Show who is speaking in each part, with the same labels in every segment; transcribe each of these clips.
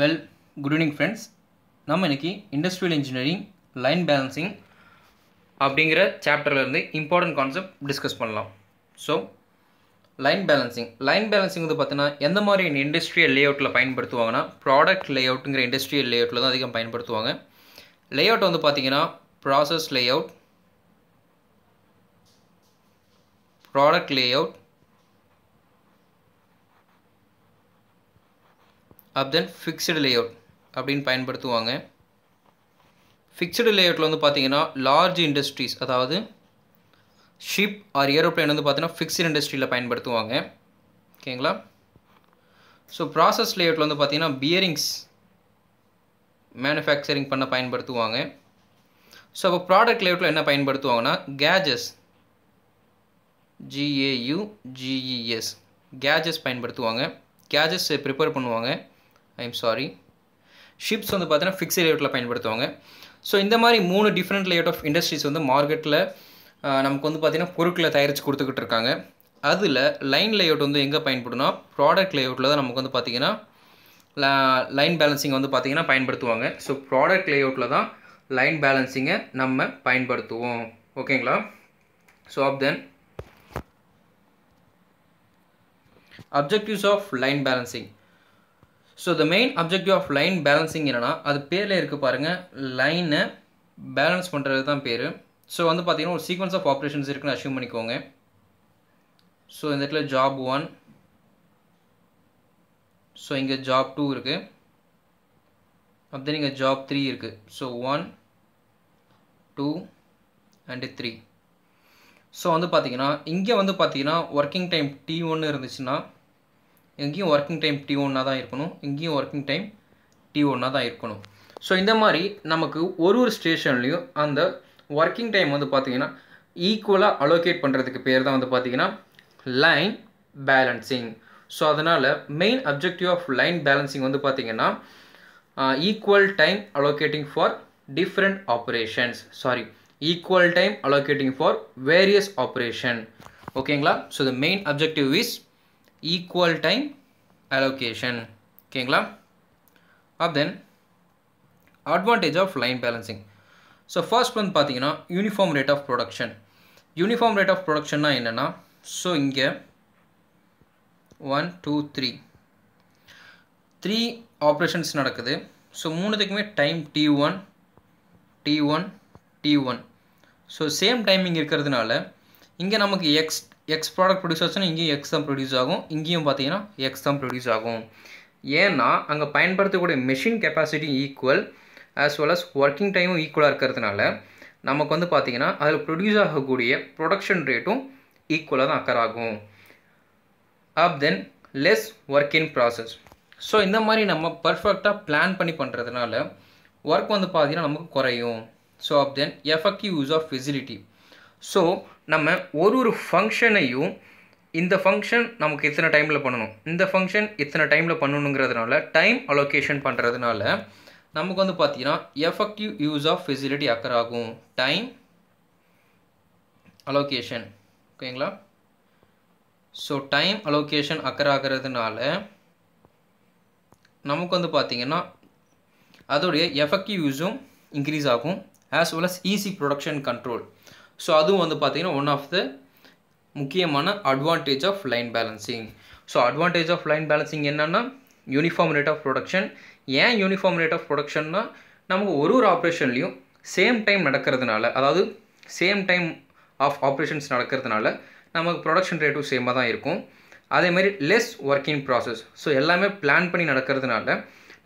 Speaker 1: well good evening friends நம்ம இன்றைக்கி industrial engineering line balancing அப்படிங்கிற சாப்டர்லேருந்து இம்பார்ட்டன்ட் கான்செப்ட் டிஸ்கஸ் பண்ணலாம் so line balancing line balancing வந்து பார்த்தீங்கன்னா எந்த மாதிரி இண்டஸ்ட்ரியல் லேஅவுட்டில் பயன்படுத்துவாங்கன்னா ப்ராடக்ட் லேஅவுட்டுங்கிற இண்டஸ்ட்ரியல் லே அவுட்டில் தான் அதிகம் பயன்படுத்துவாங்க லே அவுட் வந்து பார்த்தீங்கன்னா ப்ராசஸ் லேஅவுட் ப்ராடக்ட் லேஅவுட் அப் தென் ஃபிக்ஸ்டு லேஅவுட் அப்படின்னு பயன்படுத்துவாங்க ஃபிக்ஸ்டு லேஅவுட்டில் வந்து பார்த்தீங்கன்னா லார்ஜ் இண்டஸ்ட்ரீஸ் அதாவது ஷிப் ஆர் ஏரோப்ளைன் வந்து பார்த்தீங்கன்னா ஃபிக்ஸ்டு இண்டஸ்ட்ரியில் பயன்படுத்துவாங்க ஓகேங்களா ஸோ ப்ராசஸ் லேஅவுட்டில் வந்து பார்த்தீங்கன்னா பியரிங்ஸ் மேனுஃபேக்சரிங் பண்ண பயன்படுத்துவாங்க ஸோ அப்போ ப்ராடக்ட் லேஅவுட்டில் என்ன பயன்படுத்துவாங்கன்னா கேஜஸ் ஜிஏயு ஜிஇஎஸ் கேஜஸ் பயன்படுத்துவாங்க கேஜஸ் ப்ரிப்பேர் பண்ணுவாங்க ஐ எம் சாரி ஷிப்ஸ் வந்து பார்த்தீங்கன்னா ஃபிக்ஸ் லேவுட்டில் பயன்படுத்துவாங்க ஸோ இந்த மாதிரி மூணு டிஃப்ரெண்ட் லேவுட் ஆஃப் இண்டஸ்ட்ரீஸ் வந்து மார்க்கெட்டில் நமக்கு வந்து பார்த்திங்கன்னா பொருட்களை தயாரித்து கொடுத்துக்கிட்டு இருக்காங்க அதில் லைன் லேவுட் வந்து எங்கே பயன்படுனா ப்ராடக்ட் லேவுட்டில் தான் நமக்கு வந்து பார்த்திங்கன்னா லைன் பேலன்சிங் வந்து பார்த்திங்கன்னா பயன்படுத்துவாங்க ஸோ ப்ராடக்ட் லேவுட்டில் தான் லைன் பேலன்சிங்கை நம்ம பயன்படுத்துவோம் ஓகேங்களா so app then objectives of line balancing so the main objective of line balancing என்னென்னா அது பேரில் இருக்குது பாருங்கள் லைனை பேலன்ஸ் பண்ணுறது தான் பேர் ஸோ வந்து பார்த்திங்கன்னா ஒரு சீக்வன்ஸ் ஆஃப் ஆப்ரேஷன்ஸ் இருக்குன்னு அசியூம் பண்ணிக்கோங்க ஸோ இந்த இடத்துல ஜாப் ஒன் ஸோ இங்கே ஜாப் டூ இருக்குது அப்படி இங்கே ஜாப் த்ரீ இருக்குது so one two and three so வந்து பார்த்திங்கன்னா இங்கே வந்து பார்த்திங்கன்னா ஒர்க்கிங் டைம் டி ஒன்று இருந்துச்சுன்னா எங்கேயும் ஒர்க்கிங் டைம் டி ஒன்னாக தான் இருக்கணும் இங்கேயும் ஒர்க்கிங் டைம் டி ஒன்னாக தான் இருக்கணும் ஸோ இந்த மாதிரி நமக்கு ஒரு ஒரு ஸ்டேஷன்லேயும் அந்த ஒர்க்கிங் டைம் வந்து பார்த்திங்கன்னா ஈக்குவலாக அலோகேட் பண்ணுறதுக்கு பேர் தான் வந்து பார்த்திங்கன்னா லைன் பேலன்சிங் ஸோ அதனால் main objective of line balancing வந்து பார்த்திங்கன்னா equal time allocating for different operations sorry equal time allocating for various operation ஓகேங்களா so the main objective is equal time allocation ஓகேங்களா அப் then advantage of line balancing so first வந்து பார்த்தீங்கன்னா uniform rate of production uniform rate of ப்ரொடக்ஷன்னா என்னென்னா so இங்கே one two three three operations நடக்குது so மூணுத்துக்குமே time T one T one T one so same timing இருக்கிறதுனால இங்கே நமக்கு எக்ஸ் எக்ஸ் ப்ராடக்ட் produce ஆச்சுன்னா இங்கேயும் X தம் produce ஆகும் இங்கேயும் பார்த்தீங்கன்னா X தம் produce ஆகும் ஏன்னா அங்கே பயன்படுத்தக்கூடிய machine capacity equal well as working working டைமும் ஈக்குவலாக இருக்கிறதுனால நமக்கு வந்து பார்த்திங்கன்னா அதில் ப்ரொடியூஸ் ஆகக்கூடிய ப்ரொடக்ஷன் ரேட்டும் ஈக்குவலாக தான் அக்கர் ஆகும் அப் then less work in process so இந்த மாதிரி நம்ம பர்ஃபெக்டாக பிளான் பண்ணி பண்ணுறதுனால ஒர்க் வந்து பார்த்திங்கன்னா நமக்கு குறையும் ஸோ அப் then effective use of facility so நம்ம ஒரு ஒரு ஃபங்க்ஷனையும் இந்த ஃபங்க்ஷன் நமக்கு இத்தனை டைமில் பண்ணணும் இந்த ஃபங்க்ஷன் இத்தனை டைமில் பண்ணணுங்கிறதுனால டைம் அலோகேஷன் பண்ணுறதுனால நமக்கு வந்து பார்த்திங்கன்னா effective use of facility occur ஆகும் டைம் அலோகேஷன் ஓகேங்களா ஸோ டைம் அலோகேஷன் அக்கர் ஆகிறதுனால நமக்கு வந்து பார்த்தீங்கன்னா அதோடைய எஃபெக்டிவ் யூஸும் இன்க்ரீஸ் ஆகும் as well as easy production control so அதுவும் வந்து பார்த்திங்கன்னா ஒன் ஆஃப் த முக்கியமான advantage of line balancing so advantage of line balancing என்னென்னா யூனிஃபார்ம் ரேட் ஆஃப் ப்ரொடக்ஷன் ஏன் யூனிஃபார்ம் ரேட் ஆஃப் ப்ரொடக்ஷன்னா நமக்கு ஒரு ஒரு ஆப்ரேஷன்லேயும் சேம் டைம் நடக்கிறதுனால அதாவது சேம் டைம் ஆஃப் ஆப்ரேஷன்ஸ் நடக்கிறதுனால நமக்கு ப்ரொடக்ஷன் ரேட்டும் சேமாக தான் இருக்கும் அதேமாதிரி லெஸ் ஒர்க்கிங் ப்ராசஸ் ஸோ எல்லாமே பிளான் பண்ணி நடக்கிறதுனால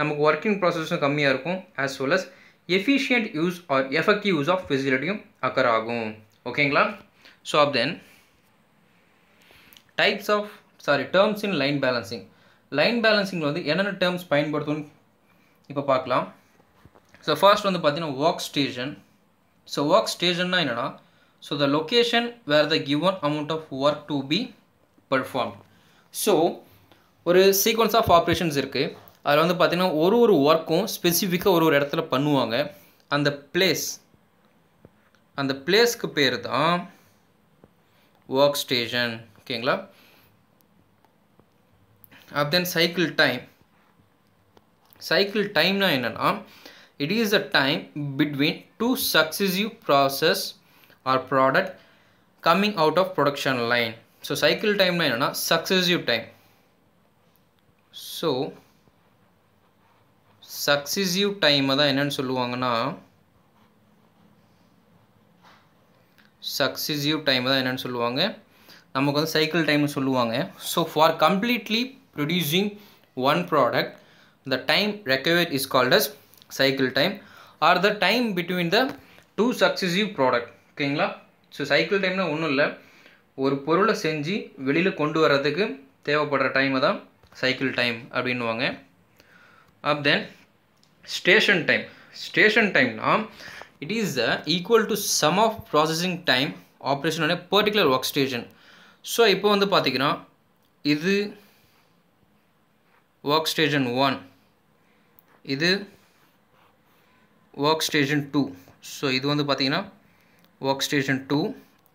Speaker 1: நமக்கு ஒர்க்கிங் ப்ராசஸும் கம்மியாக இருக்கும் as well as efficient use or effective use of ஃபெசிலிட்டியும் அக்கர் ஆகும் ஓகேங்களா so app then types of sorry terms in line balancing line balancing வந்து என்னென்ன டேர்ம்ஸ் பயன்படுத்தும் இப்போ பார்க்கலாம் ஸோ ஃபர்ஸ்ட் வந்து பார்த்தீங்கன்னா ஒர்க் ஸ்டேஷன் ஸோ ஒர்க் ஸ்டேஷன்னா என்னென்னா so the location where the given amount of work to be perform so ஒரு சீக்வன்ஸ் ஆஃப் ஆப்ரேஷன்ஸ் இருக்குது அதில் வந்து பார்த்திங்கன்னா ஒரு ஒரு ஒர்க்கும் ஸ்பெசிஃபிக்காக ஒரு ஒரு இடத்துல பண்ணுவாங்க அந்த பிளேஸ் அந்த பிளேஸ்க்கு பேர் தான் ஒர்க் ஸ்டேஷன் ஓகேங்களா அப் தென் சைக்கிள் டைம் சைக்கிள் டைம்னா என்னென்னா it is a time between two successive process or product coming out of production line so cycle டைம்னா என்னென்னா சக்ஸஸிவ் டைம் ஸோ சக்சிசிவ் டைமை தான் என்னென்னு சொல்லுவாங்கன்னா சக்சிசிவ் டைம் தான் என்னென்னு சொல்லுவாங்க நமக்கு வந்து சைக்கிள் டைம்னு சொல்லுவாங்க so for completely producing one product the time recover is called as cycle time or the time between the two successive product ஓகேங்களா ஸோ சைக்கிள் டைம்னா ஒன்றும் இல்லை ஒரு பொருளை செஞ்சு வெளியில் கொண்டு வர்றதுக்கு தேவைப்படுற டைமை தான் சைக்கிள் டைம் அப்படின்வாங்க up then station time station டைம்னா it is the equal to sum of processing time operation ஆன பர்டிகுலர் ஒர்க் ஸ்டேஷன் ஸோ இப்போ வந்து பார்த்திங்கன்னா இது ஒர்க் ஸ்டேஷன் ஒன் இது ஒர்க் ஸ்டேஷன் டூ ஸோ இது வந்து பார்த்திங்கன்னா ஒர்க் ஸ்டேஷன் டூ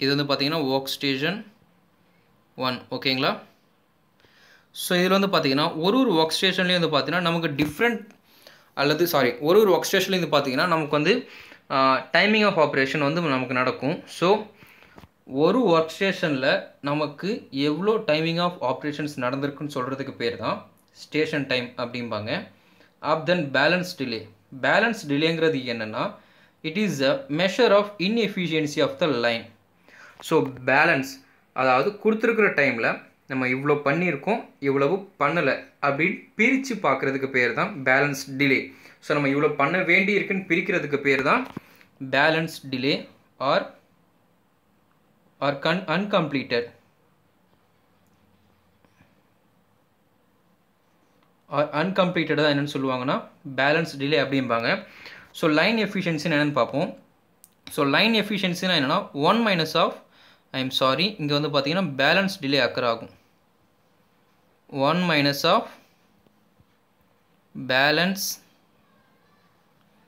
Speaker 1: இது வந்து பார்த்திங்கன்னா ஒர்க் ஸ்டேஷன் ஒன் ஓகேங்களா ஸோ இதில் வந்து பார்த்திங்கன்னா ஒரு ஒரு ஒர்க் ஸ்டேஷன்லேயும் வந்து பார்த்திங்கன்னா நமக்கு டிஃப்ரெண்ட் அல்லது சாரி ஒரு ஒரு ஒர்க் ஸ்டேஷன்லேருந்து பார்த்தீங்கன்னா நமக்கு வந்து டைமிங் ஆஃப் ஆப்ரேஷன் வந்து நமக்கு நடக்கும் ஸோ ஒரு ஒர்க் ஸ்டேஷனில் நமக்கு எவ்வளோ டைமிங் ஆஃப் ஆப்ரேஷன்ஸ் நடந்திருக்குன்னு சொல்கிறதுக்கு பேர் தான் ஸ்டேஷன் டைம் அப்படிம்பாங்க up then balance delay balance டிலேங்கிறது என்னென்னா it is a measure of inefficiency of the line so balance அதாவது கொடுத்துருக்குற டைமில் நம்ம இவ்வளோ பண்ணியிருக்கோம் இவ்வளவு பண்ணலை அப்படின்னு பிரித்து பார்க்குறதுக்கு பேர் தான் பேலன்ஸ் டிலே ஸோ நம்ம இவ்வளோ பண்ண வேண்டி இருக்குன்னு பிரிக்கிறதுக்கு பேர் தான் பேலன்ஸ் டிலே ஆர் ஆர் கன் அன்கம்ப்ளீட்டட் ஆர் தான் என்னென்னு சொல்லுவாங்கன்னா பேலன்ஸ் டிலே அப்படிம்பாங்க ஸோ லைன் எஃபிஷியன்சின்னு என்னென்னு பார்ப்போம் ஸோ லைன் எஃபிஷியன்சின்னா என்னென்னா one minus of I am sorry இங்கே வந்து பாத்தியும் பேலன்ஸ் டிலே அக்கராகும் ஆகும் one minus of balance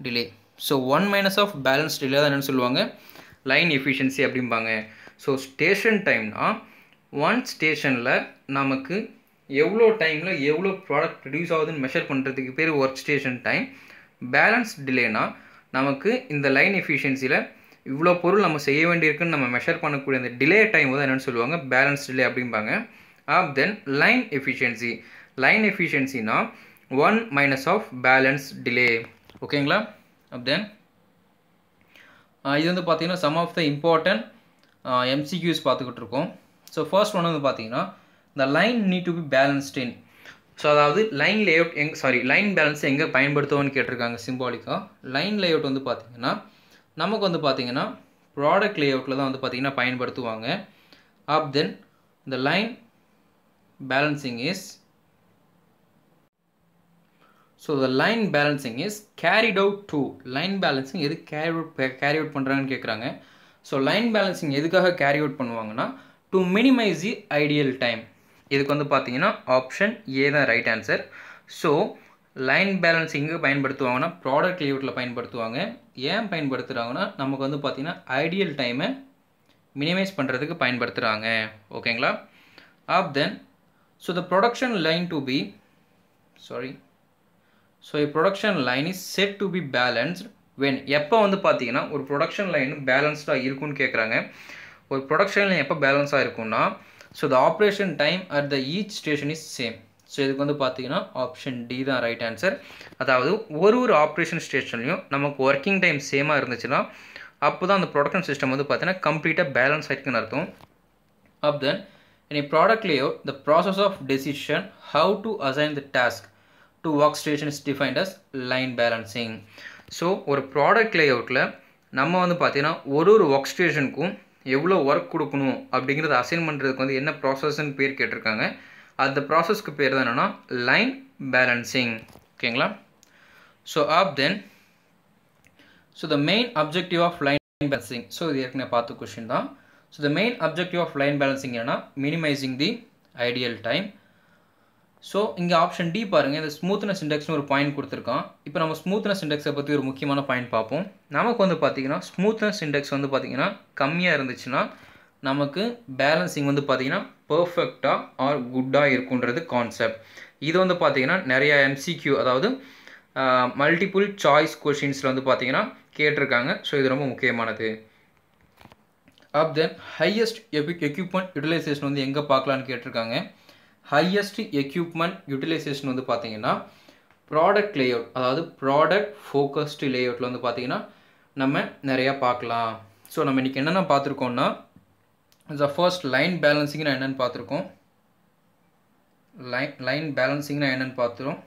Speaker 1: delay so one minus of balance delay தான் என்னென்னு சொல்லுவாங்க லைன் எஃபிஷியன்சி அப்படிம்பாங்க ஸோ ஸ்டேஷன் டைம்னா ஒன் ஸ்டேஷனில் நமக்கு எவ்வளோ டைமில் எவ்வளோ ப்ராடக்ட் ஆவுதுன் ஆகுதுன்னு மெஷர் பண்ணுறதுக்கு பேர் station ஸ்டேஷன் டைம் பேலன்ஸ் டிலேனா நமக்கு இந்த லைன் efficiencyல இவ்வளோ பொருள் நம்ம செய்ய வேண்டியிருக்குன்னு நம்ம மெஷர் பண்ணக்கூடிய அந்த டிலே டைம் வந்து என்னென்னு சொல்லுவாங்க பேலன்ஸ் டிலே அப்படிம்பாங்க of then line efficiency line எஃபிஷியன்சினா one minus of balance delay ஓகேங்களா அப் தென் இது வந்து பார்த்திங்கன்னா some of the important MCQs பார்த்துக்கிட்டு இருக்கோம் ஸோ ஃபர்ஸ்ட் ஒன் வந்து பார்த்தீங்கன்னா the line need to be balanced in so அதாவது லைன் லேஅவுட் எங் சாரி லைன் பேலன்ஸ் எங்கே பயன்படுத்துவோன்னு கேட்டிருக்காங்க சிம்பாலிக்காக லைன் லேஅவுட் வந்து பார்த்தீங்கன்னா நமக்கு வந்து பார்த்திங்கன்னா ப்ராடக்ட் லே அவுட்டில் தான் வந்து பார்த்திங்கன்னா பயன்படுத்துவாங்க up then the line balancing is so the line balancing is carried out to line balancing எது கேரி அவுட் கேரி அவுட் பண்ணுறாங்கன்னு கேட்குறாங்க ஸோ லைன் பேலன்சிங் எதுக்காக கேரி அவுட் பண்ணுவாங்கன்னா to minimize the ideal time இதுக்கு வந்து பார்த்தீங்கன்னா ஆப்ஷன் ஏ தான் right answer so line balance எங்கே பயன்படுத்துவாங்கன்னா ப்ராடக்ட் லேவுட்டில் பயன்படுத்துவாங்க ஏன் பயன்படுத்துகிறாங்கன்னா நமக்கு வந்து பார்த்திங்கன்னா ஐடியல் டைமை மினிமைஸ் பண்ணுறதுக்கு பயன்படுத்துகிறாங்க ஓகேங்களா up then so the production line to be sorry so இ production line is set to be balanced when எப்போ வந்து பார்த்தீங்கன்னா ஒரு ப்ரொடக்ஷன் லைன் பேலன்ஸ்டாக இருக்கும்னு கேட்குறாங்க ஒரு ப்ரொடக்ஷன் லைன் எப்போ பேலன்ஸாக இருக்கும்னா so the operation time at the each station is same so இதுக்கு வந்து பார்த்தீங்கன்னா ஆப்ஷன் டி தான் ரைட் ஆன்சர் அதாவது ஒரு ஒரு ஆப்ரேஷன் ஸ்டேஷன்லையும் நமக்கு ஒர்க்கிங் டைம் சேமாக இருந்துச்சுன்னா அப்போ தான் அந்த ப்ரொடக்ஷன் சிஸ்டம் வந்து பார்த்தீங்கன்னா கம்ப்ளீட்டாக பேலன்ஸ் ஆகிருக்குன்னு அர்த்தம் அப் தென் இனி product layout the process of decision how to assign the task to work station is defined as line balancing so ஒரு ப்ராடக்ட் லே அவுட்டில் நம்ம வந்து பார்த்திங்கன்னா ஒரு ஒரு ஒர்க் ஸ்டேஷனுக்கும் எவ்வளோ ஒர்க் கொடுக்கணும் அப்படிங்கிறத அசைன் பண்ணுறதுக்கு வந்து என்ன ப்ராசஸ்ன்னு பேர் கேட்டிருக்காங்க அந்த ப்ராசஸ்க்கு பேர் தான் என்னென்னா லைன் பேலன்சிங் ஓகேங்களா so app then so the main objective of line balancing so இது ஏற்கனவே பார்த்த கொஷின் தான் so the main objective of line balancing என்னென்னா minimizing the ideal time so இங்கே ஆப்ஷன் டி பாருங்கள் இந்த ஸ்மூத்னஸ் இண்டெக்ஸ்னு ஒரு பாயிண்ட் கொடுத்துருக்கான் இப்போ நம்ம ஸ்மூத்னஸ் இண்டெக்ஸை பற்றி ஒரு முக்கியமான பாயிண்ட் பார்ப்போம் நமக்கு வந்து பார்த்திங்கன்னா ஸ்மூத்னஸ் இண்டெக்ஸ் வந்து பார்த்திங்கன்னா கம்மியாக இருந்துச்சுன்னா நமக்கு பேலன்சிங் வந்து பார்த்திங்கன்னா பர்ஃபெக்டாக ஆர் குட்டாக இருக்குன்றது கான்செப்ட் இது வந்து பார்த்திங்கன்னா நிறைய எம்சிக்யூ அதாவது மல்டிபிள் சாய்ஸ் கொஷின்ஸில் வந்து பார்த்திங்கன்னா கேட்டிருக்காங்க ஸோ இது ரொம்ப முக்கியமானது அப் தென் ஹையஸ்ட் எக்யூ எக்யூப்மெண்ட் யூட்டிலைசேஷன் வந்து எங்கே பார்க்கலான்னு கேட்டிருக்காங்க ஹையஸ்ட் எக்யூப்மெண்ட் யூட்டிலைசேஷன் வந்து பார்த்திங்கன்னா ப்ராடக்ட் லே அவுட் அதாவது ப்ராடக்ட் ஃபோக்கஸ்டு அவுட்டில் வந்து பார்த்திங்கன்னா நம்ம நிறையா பார்க்கலாம் ஸோ நம்ம இன்றைக்கி என்னென்ன பார்த்துருக்கோம்னா இட்ஸ் ஃபர்ஸ்ட் லைன் பேலன்சிங்னா என்னென்னு பார்த்துருக்கோம் லைன் லைன் பேலன்சிங்னா என்னென்னு பார்த்துரும்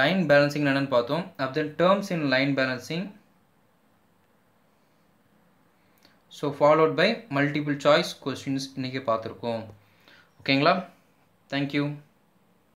Speaker 1: லைன் பேலன்சிங் என்னென்னு பார்த்தோம் up then terms in line balancing so followed by multiple choice questions இன்றைக்கி பார்த்துருக்கோம் ஓகேங்களா தேங்க்யூ